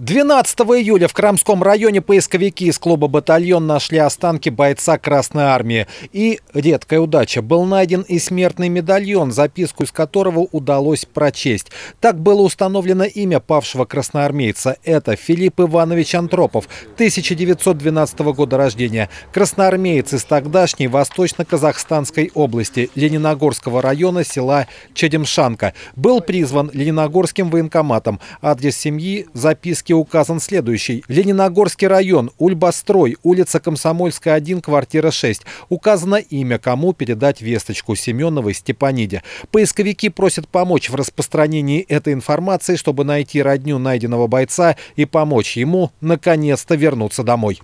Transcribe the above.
12 июля в Крамском районе поисковики из клуба «Батальон» нашли останки бойца Красной Армии. И, редкая удача, был найден и смертный медальон, записку из которого удалось прочесть. Так было установлено имя павшего красноармейца. Это Филипп Иванович Антропов, 1912 года рождения. Красноармеец из тогдашней Восточно-Казахстанской области, Лениногорского района села Чедемшанка. Был призван Лениногорским военкоматом. Адрес семьи, записки списке указан следующий. Лениногорский район, Ульбастрой, улица Комсомольская, 1, квартира 6. Указано имя, кому передать весточку Семеновой Степаниде. Поисковики просят помочь в распространении этой информации, чтобы найти родню найденного бойца и помочь ему наконец-то вернуться домой.